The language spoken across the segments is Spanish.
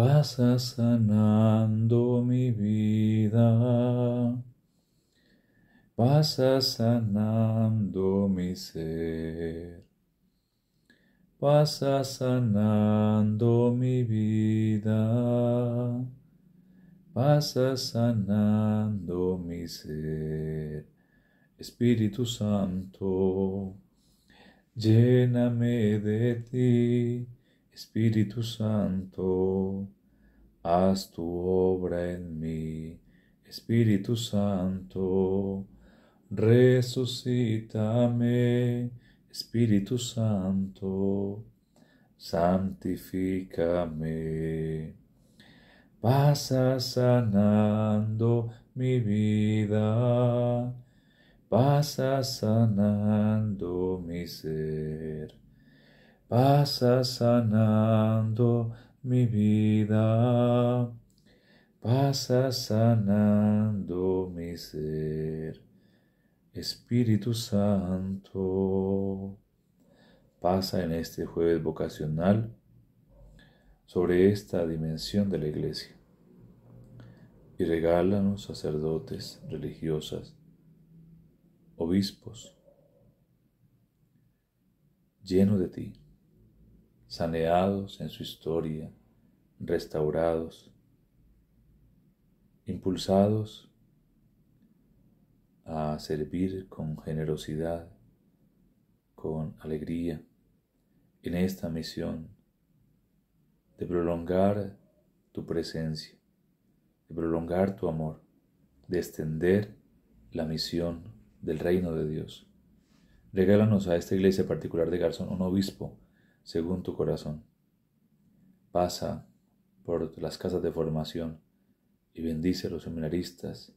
pasa sanando mi vida, pasa sanando mi ser, pasa sanando mi vida, pasa sanando mi ser. Espíritu Santo, lléname de ti, Espíritu Santo haz tu obra en mí. Espíritu Santo, resucítame. Espíritu Santo, santifícame. Pasa sanando mi vida, pasa sanando mi ser, pasa sanando mi vida, pasa sanando mi ser. Espíritu Santo, pasa en este jueves vocacional sobre esta dimensión de la iglesia y regálanos sacerdotes, religiosas, obispos, llenos de ti saneados en su historia, restaurados, impulsados a servir con generosidad, con alegría, en esta misión de prolongar tu presencia, de prolongar tu amor, de extender la misión del reino de Dios. Regálanos a esta iglesia particular de Garzón un obispo según tu corazón. Pasa por las casas de formación y bendice a los seminaristas,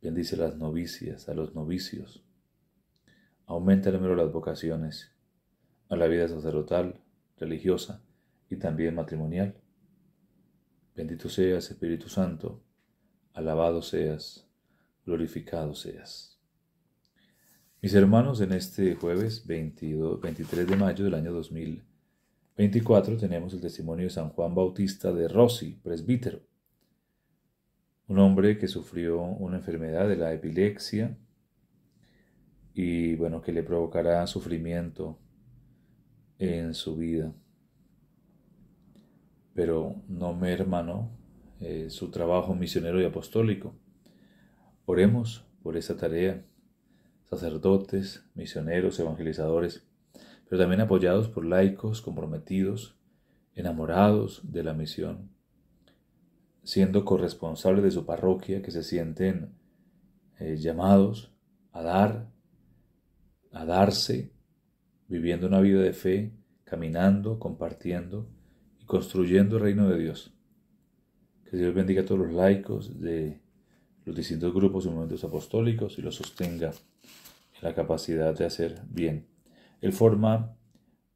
bendice a las novicias, a los novicios. Aumenta el número de las vocaciones a la vida sacerdotal, religiosa y también matrimonial. Bendito seas, Espíritu Santo, alabado seas, glorificado seas. Mis hermanos, en este jueves 22, 23 de mayo del año 2024 tenemos el testimonio de San Juan Bautista de Rossi, presbítero, un hombre que sufrió una enfermedad de la epilepsia y bueno, que le provocará sufrimiento en su vida. Pero no me hermano eh, su trabajo misionero y apostólico. Oremos por esa tarea sacerdotes, misioneros, evangelizadores, pero también apoyados por laicos comprometidos, enamorados de la misión, siendo corresponsables de su parroquia, que se sienten eh, llamados a dar, a darse, viviendo una vida de fe, caminando, compartiendo y construyendo el reino de Dios. Que Dios bendiga a todos los laicos de los distintos grupos y movimientos apostólicos y los sostenga en la capacidad de hacer bien. Él forma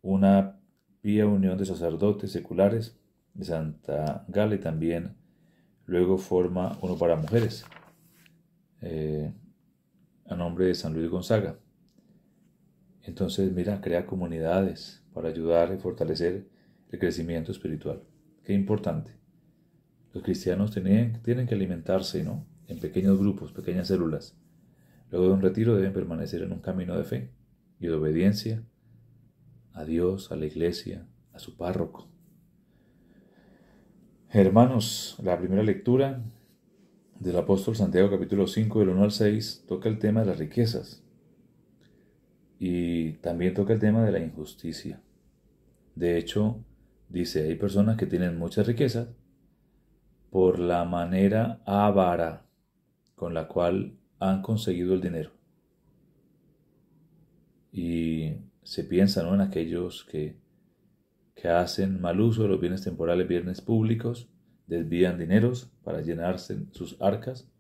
una vía unión de sacerdotes seculares de Santa Gala y también luego forma uno para mujeres eh, a nombre de San Luis Gonzaga. Entonces, mira, crea comunidades para ayudar y fortalecer el crecimiento espiritual. Qué importante. Los cristianos tienen, tienen que alimentarse, ¿no? en pequeños grupos, pequeñas células. Luego de un retiro deben permanecer en un camino de fe y de obediencia a Dios, a la iglesia, a su párroco. Hermanos, la primera lectura del apóstol Santiago capítulo 5 del 1 al 6 toca el tema de las riquezas y también toca el tema de la injusticia. De hecho, dice, hay personas que tienen muchas riquezas por la manera avara con la cual han conseguido el dinero. Y se piensa en aquellos que, que hacen mal uso de los bienes temporales, bienes públicos, desvían dineros para llenarse sus arcas,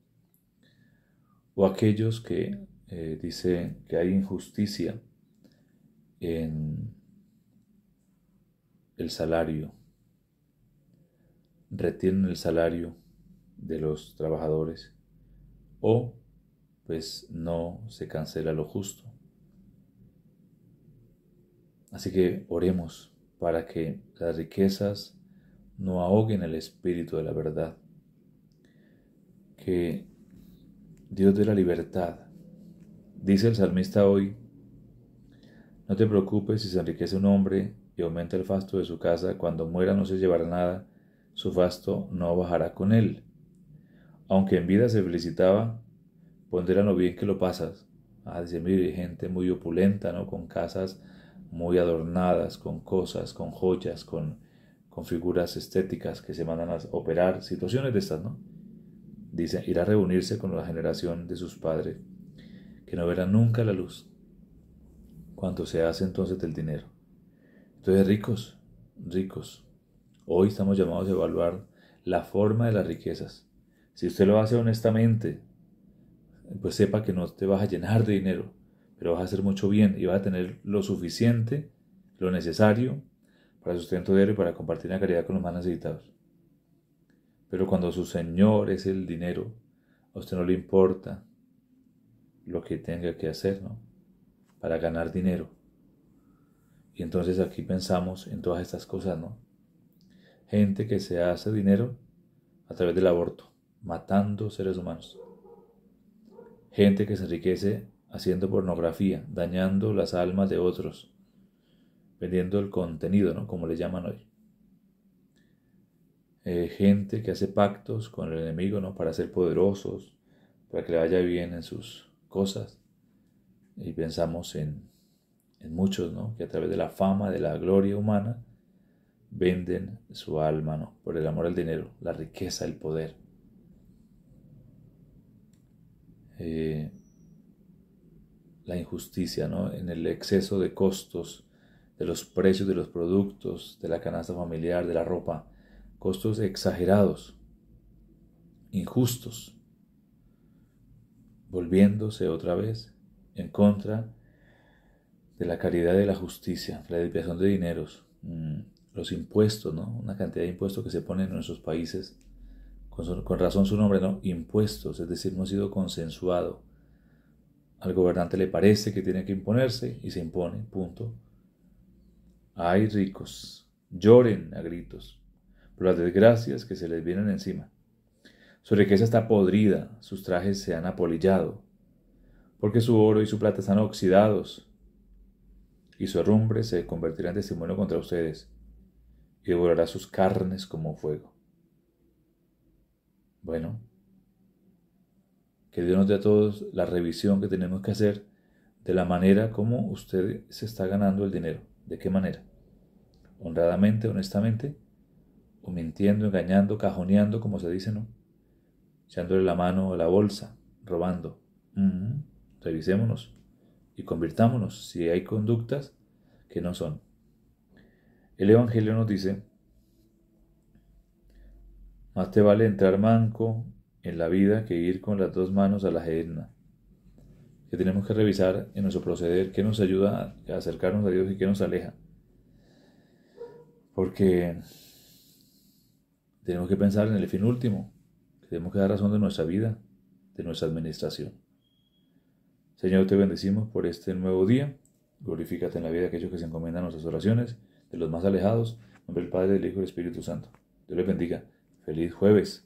o aquellos que eh, dicen que hay injusticia en el salario, retienen el salario de los trabajadores o pues no se cancela lo justo. Así que oremos para que las riquezas no ahoguen el espíritu de la verdad. Que Dios de la libertad, dice el salmista hoy, no te preocupes si se enriquece un hombre y aumenta el fasto de su casa, cuando muera no se llevará nada, su fasto no bajará con él. Aunque en vida se felicitaba, pondera lo bien que lo pasas. Ah, dice, mi gente muy opulenta, ¿no? Con casas muy adornadas, con cosas, con joyas, con, con figuras estéticas que se mandan a operar, situaciones de estas, ¿no? Dice, ir a reunirse con la generación de sus padres, que no verán nunca la luz, cuando se hace entonces del dinero. Entonces, ricos, ricos, hoy estamos llamados a evaluar la forma de las riquezas, si usted lo hace honestamente, pues sepa que no te vas a llenar de dinero, pero vas a hacer mucho bien y vas a tener lo suficiente, lo necesario para sustento diario y para compartir la caridad con los más necesitados. Pero cuando su Señor es el dinero, a usted no le importa lo que tenga que hacer, ¿no? Para ganar dinero. Y entonces aquí pensamos en todas estas cosas, ¿no? Gente que se hace dinero a través del aborto matando seres humanos. Gente que se enriquece haciendo pornografía, dañando las almas de otros, vendiendo el contenido, ¿no? Como le llaman hoy. Eh, gente que hace pactos con el enemigo, ¿no? Para ser poderosos, para que le vaya bien en sus cosas. Y pensamos en, en muchos, ¿no? Que a través de la fama, de la gloria humana, venden su alma, ¿no? Por el amor al dinero, la riqueza, el poder. Eh, la injusticia, ¿no? en el exceso de costos, de los precios de los productos, de la canasta familiar, de la ropa, costos exagerados, injustos, volviéndose otra vez en contra de la caridad de la justicia, la desviación de dineros, mm, los impuestos, ¿no? una cantidad de impuestos que se ponen en nuestros países con, razón su nombre, ¿no? Impuestos, es decir, no ha sido consensuado. Al gobernante le parece que tiene que imponerse y se impone, punto. Hay ricos, lloren a gritos por las desgracias que se les vienen encima. Su riqueza está podrida, sus trajes se han apolillado, porque su oro y su plata están oxidados, y su herrumbre se convertirá en testimonio contra ustedes, y devorará sus carnes como fuego. Bueno, que Dios nos dé a todos la revisión que tenemos que hacer de la manera como usted se está ganando el dinero. ¿De qué manera? ¿Honradamente, honestamente? ¿O mintiendo, engañando, cajoneando, como se dice, no? Echándole la mano a la bolsa, robando. Mm-hmm. Revisémonos y convirtámonos si hay conductas que no son. El Evangelio nos dice más te vale entrar manco en la vida que ir con las dos manos a la jedna. Que tenemos que revisar en nuestro proceder qué nos ayuda a acercarnos a Dios y qué nos aleja. Porque tenemos que pensar en el fin último. Que tenemos que dar razón de nuestra vida, de nuestra administración. Señor, te bendecimos por este nuevo día. Glorifícate en la vida de aquellos que se encomiendan a nuestras oraciones, de los más alejados. En nombre del Padre, del Hijo y del Espíritu Santo. Dios les bendiga. Feliz jueves.